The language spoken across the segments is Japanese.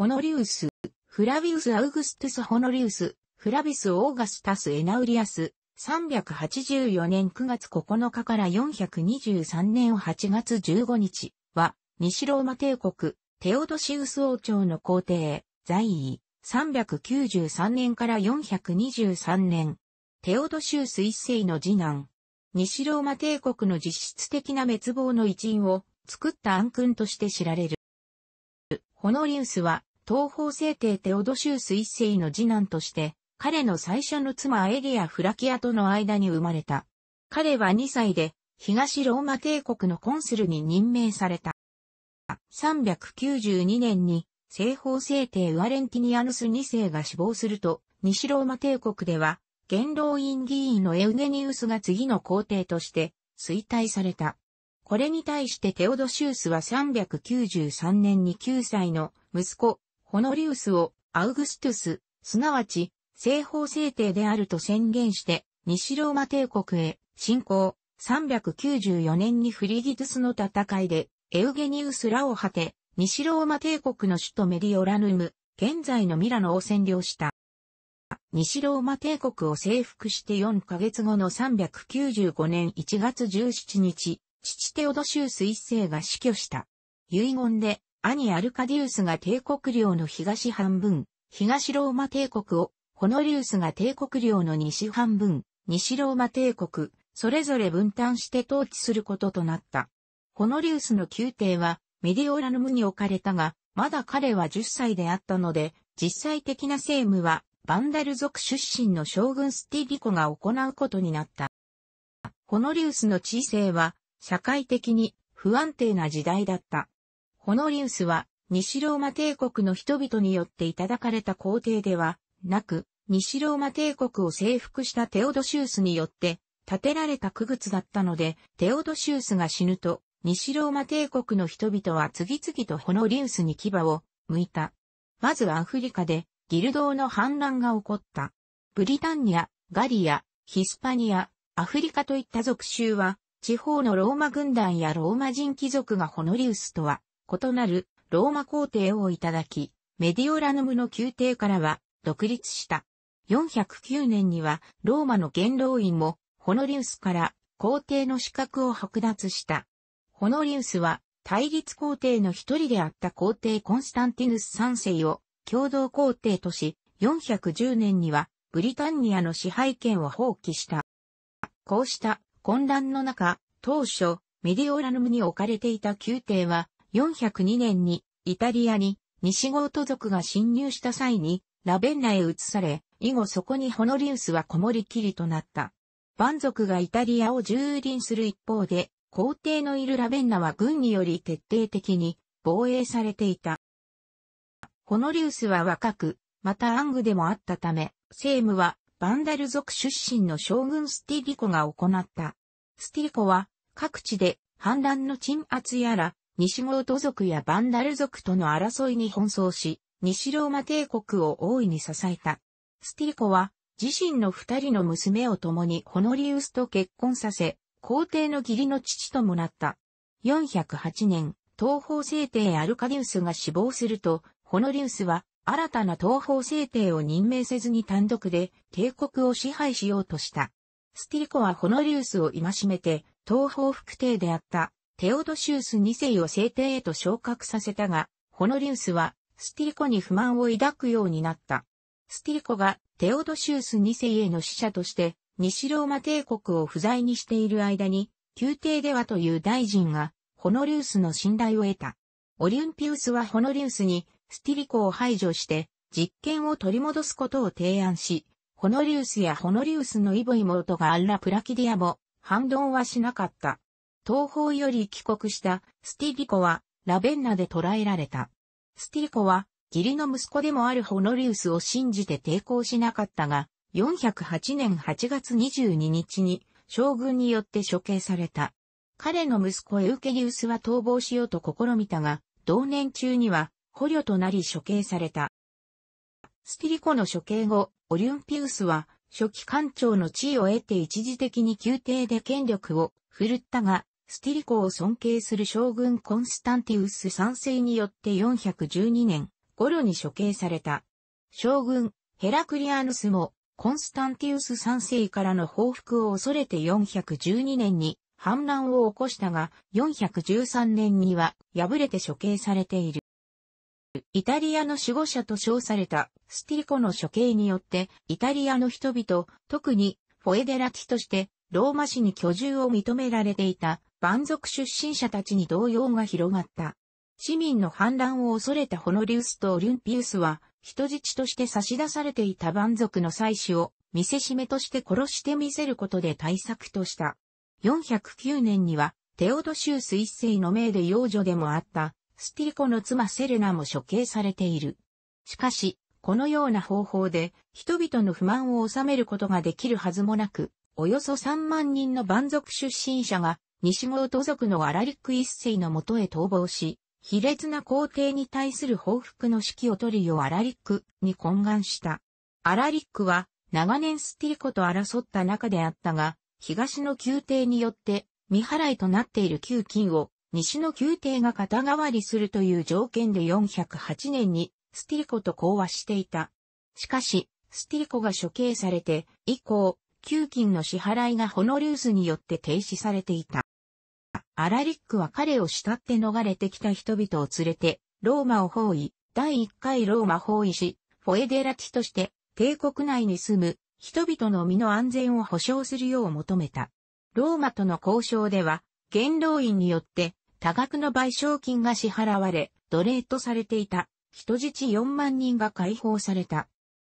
ホノリウス、フラビウス・アウグストゥス・ホノリウス、フラビス・オーガスタス・エナウリアス、384年9月9日から423年8月15日は、西ローマ帝国、テオドシウス王朝の皇帝、在位、393年から423年、テオドシウス一世の次男、西ローマ帝国の実質的な滅亡の一因を作った暗君として知られる。ホノリウスは東方聖帝テオドシウス一世の次男として、彼の最初の妻エリア・フラキアとの間に生まれた。彼は2歳で、東ローマ帝国のコンスルに任命された。392年に、西方聖帝ワレンティニアヌス2世が死亡すると、西ローマ帝国では、元老院議員のエウネニウスが次の皇帝として衰退された。これに対してテオドシウスは393年に9歳の息子ホノリウスをアウグストゥス、すなわち、西方制帝であると宣言して、西ローマ帝国へ侵攻。394年にフリギトゥスの戦いで、エウゲニウスらを果て、西ローマ帝国の首都メディオラヌム、現在のミラノを占領した。西ローマ帝国を征服して4ヶ月後の395年1月17日、父テオドシウス一世が死去した。遺言で、兄アルカディウスが帝国領の東半分、東ローマ帝国を、ホノリウスが帝国領の西半分、西ローマ帝国、それぞれ分担して統治することとなった。ホノリウスの宮廷は、メディオラヌムに置かれたが、まだ彼は10歳であったので、実際的な政務は、バンダル族出身の将軍スティリコが行うことになった。ホノリウスの知性は、社会的に不安定な時代だった。ホノリウスは、西ローマ帝国の人々によっていただかれた皇帝ではなく、西ローマ帝国を征服したテオドシウスによって建てられた区物だったので、テオドシウスが死ぬと、西ローマ帝国の人々は次々とホノリウスに牙を向いた。まずアフリカでギルドーの反乱が起こった。ブリタンニア、ガリア、ヒスパニア、アフリカといった属州は、地方のローマ軍団やローマ人貴族がホノリウスとは異なるローマ皇帝をいただき、メディオラヌムの宮廷からは独立した。409年にはローマの元老院もホノリウスから皇帝の資格を剥奪した。ホノリウスは対立皇帝の一人であった皇帝コンスタンティヌス3世を共同皇帝とし、410年にはブリタンニアの支配権を放棄した。こうした混乱の中、当初、メディオラヌムに置かれていた宮廷は、402年にイタリアに西ゴート族が侵入した際にラベンナへ移され、以後そこにホノリウスはこもりきりとなった。万族がイタリアを蹂躙する一方で、皇帝のいるラベンナは軍により徹底的に防衛されていた。ホノリウスは若く、またアングでもあったため、政務はバンダル族出身の将軍スティリコが行った。スティリコは各地で反乱の鎮圧やら西郷ー族やバンダル族との争いに奔走し、西ローマ帝国を大いに支えた。スティリコは、自身の二人の娘を共にホノリウスと結婚させ、皇帝の義理の父ともなった。408年、東方聖帝アルカディウスが死亡すると、ホノリウスは新たな東方聖帝を任命せずに単独で帝国を支配しようとした。スティリコはホノリウスを戒めて、東方副帝であったテオドシウス2世を聖帝へと昇格させたが、ホノリウスはスティリコに不満を抱くようになった。スティリコがテオドシウス2世への使者として西ローマ帝国を不在にしている間に、宮廷ではという大臣がホノリウスの信頼を得た。オリュンピウスはホノリウスにスティリコを排除して実権を取り戻すことを提案し、ホノリウスやホノリウスのイボイモートがアッラ・プラキディアも反論はしなかった。東方より帰国したスティリコはラベンナで捕らえられた。スティリコは義理の息子でもあるホノリウスを信じて抵抗しなかったが、408年8月22日に将軍によって処刑された。彼の息子エウケリウスは逃亡しようと試みたが、同年中には捕虜となり処刑された。スティリコの処刑後、オリュンピウスは初期官庁の地位を得て一時的に宮廷で権力を振るったが、スティリコを尊敬する将軍コンスタンティウス3世によって412年頃に処刑された。将軍ヘラクリアヌスもコンスタンティウス3世からの報復を恐れて412年に反乱を起こしたが413年には敗れて処刑されている。イタリアの守護者と称されたスティリコの処刑によってイタリアの人々、特にフォエデラティとしてローマ市に居住を認められていた蛮族出身者たちに動揺が広がった。市民の反乱を恐れたホノリウスとオリュンピウスは、人質として差し出されていた蛮族の妻子を見せしめとして殺してみせることで対策とした。409年には、テオドシウス一世の命で幼女でもあった、スティリコの妻セレナも処刑されている。しかし、このような方法で、人々の不満を収めることができるはずもなく、およそ3万人の蛮族出身者が、西郷都族のアラリック一世のもとへ逃亡し、卑劣な皇帝に対する報復の指揮を取るようアラリックに懇願した。アラリックは長年スティリコと争った中であったが、東の宮廷によって未払いとなっている旧金を西の宮廷が肩代わりするという条件で408年にスティリコと講和していた。しかし、スティリコが処刑されて以降、旧金の支払いがホノルースによって停止されていた。アラリックは彼を慕って逃れてきた人々を連れて、ローマを包囲、第1回ローマ包囲し、フォエデラティとして、帝国内に住む人々の身の安全を保障するよう求めた。ローマとの交渉では、元老院によって多額の賠償金が支払われ、奴隷とされていた人質4万人が解放された。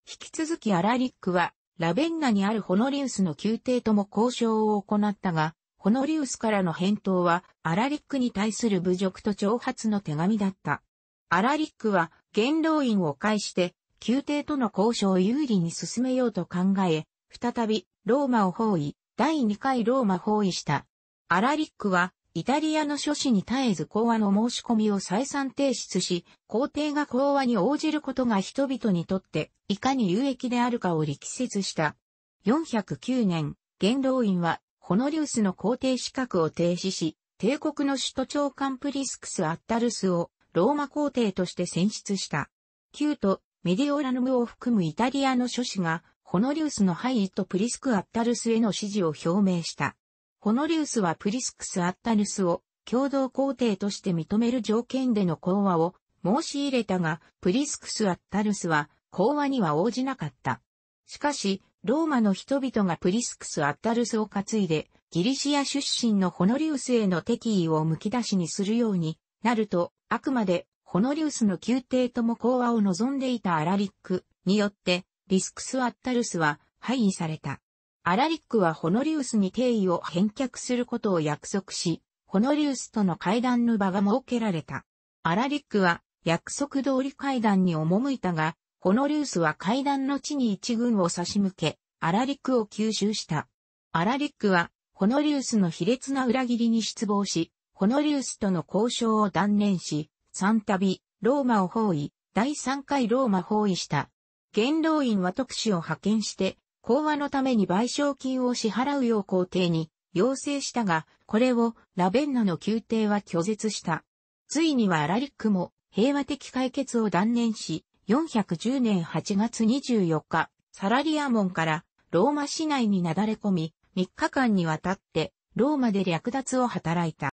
引き続きアラリックは、ラベンナにあるホノリウスの宮廷とも交渉を行ったが、ホノリウスからの返答は、アラリックに対する侮辱と挑発の手紙だった。アラリックは、元老院を介して、宮廷との交渉を有利に進めようと考え、再び、ローマを包囲、第2回ローマ包囲した。アラリックは、イタリアの諸子に絶えず講和の申し込みを再三提出し、皇帝が講和に応じることが人々にとって、いかに有益であるかを力説した。409年、元老院はコノリウスの皇帝資格を停止し、帝国の首都長官プリスクス・アッタルスをローマ皇帝として選出した。旧都、メディオラヌムを含むイタリアの諸子が、ホノリウスの敗位とプリスク・アッタルスへの支持を表明した。ホノリウスはプリスクス・アッタルスを共同皇帝として認める条件での講和を申し入れたが、プリスクス・アッタルスは講和には応じなかった。しかし、ローマの人々がプリスクス・アッタルスを担いで、ギリシア出身のホノリウスへの敵意をむき出しにするようになると、あくまでホノリウスの宮廷とも講和を望んでいたアラリックによって、リスクス・アッタルスは廃位された。アラリックはホノリウスに定位を返却することを約束し、ホノリウスとの会談の場が設けられた。アラリックは約束通り会談に赴いたが、ホノルースは階段の地に一軍を差し向け、アラリックを吸収した。アラリックは、ホノリウスの卑劣な裏切りに失望し、ホノリウスとの交渉を断念し、三度、ローマを包囲、第三回ローマ包囲した。元老院は特使を派遣して、講和のために賠償金を支払うよう皇帝に要請したが、これをラベンナの宮廷は拒絶した。ついにはアラリックも平和的解決を断念し、410年8月24日、サラリア門からローマ市内になだれ込み、3日間にわたってローマで略奪を働いた。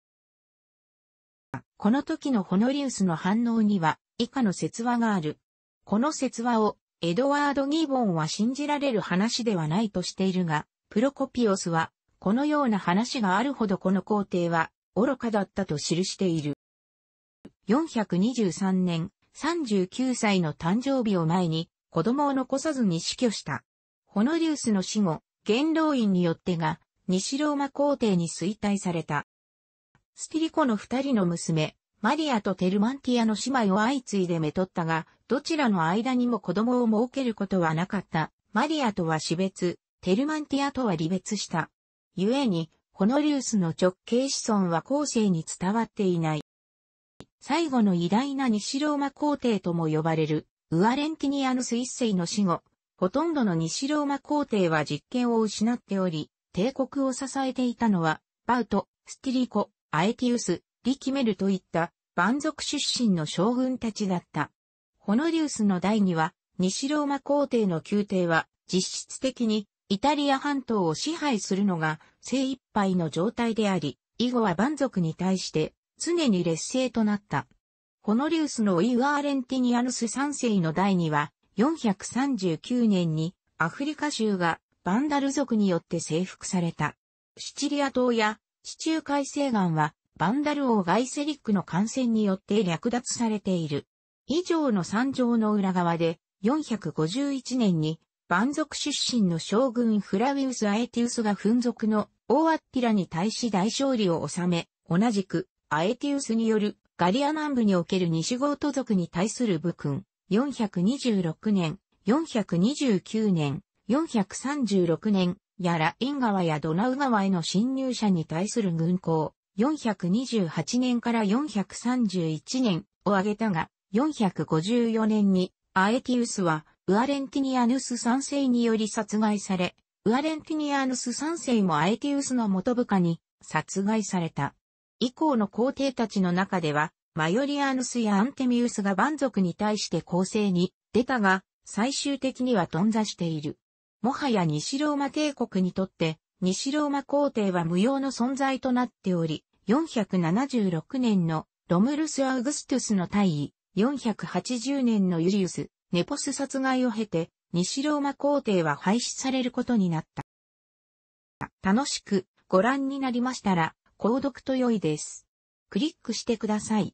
この時のホノリウスの反応には以下の説話がある。この説話をエドワード・ギーボンは信じられる話ではないとしているが、プロコピオスはこのような話があるほどこの皇帝は愚かだったと記している。423年39歳の誕生日を前に子供を残さずに死去した。ホノリウスの死後、元老院によってが西ローマ皇帝に衰退された。スティリコの二人の娘、マリアとテルマンティアの姉妹を相次いでめとったが、どちらの間にも子供を設けることはなかった。マリアとは死別、テルマンティアとは離別した。故に、ホノリウスの直系子孫は後世に伝わっていない。最後の偉大な西ローマ皇帝とも呼ばれる、ウアレンティニアヌス一世の死後、ほとんどの西ローマ皇帝は実権を失っており、帝国を支えていたのは、バウト、スティリコ、アエティウス、リキメルといった蛮族出身の将軍たちだった。ホノリウスの代には、西ローマ皇帝の宮廷は、実質的にイタリア半島を支配するのが精一杯の状態であり、以後は蛮族に対して常に劣勢となった。ホノリウスのイウアーレンティニアヌス3世の代には、439年にアフリカ州がバンダル族によって征服された。シチリア島や地中海西岸はバンダル王ガイセリックの感染によって略奪されている。以上の山上の裏側で451年に蛮族出身の将軍フラウィウス・アエティウスが噴族のーアッティラに対し大勝利を収め、同じくアエティウスによるガリア南部における西ゴート族に対する武君、426年、429年、436年、やらイン川やドナウ川への侵入者に対する軍港、428年から431年を挙げたが、454年にアエティウスはウアレンティニアヌス三世により殺害され、ウアレンティニアヌス三世もアエティウスの元部下に殺害された。以降の皇帝たちの中では、マヨリアヌスやアンテミウスが蛮族に対して攻勢に出たが、最終的には頓挫している。もはや西ローマ帝国にとって、西ローマ皇帝は無用の存在となっており、476年のロムルス・アウグストゥスの大位、480年のユリウス、ネポス殺害を経て、西ローマ皇帝は廃止されることになった。楽しくご覧になりましたら、購読と良いです。クリックしてください。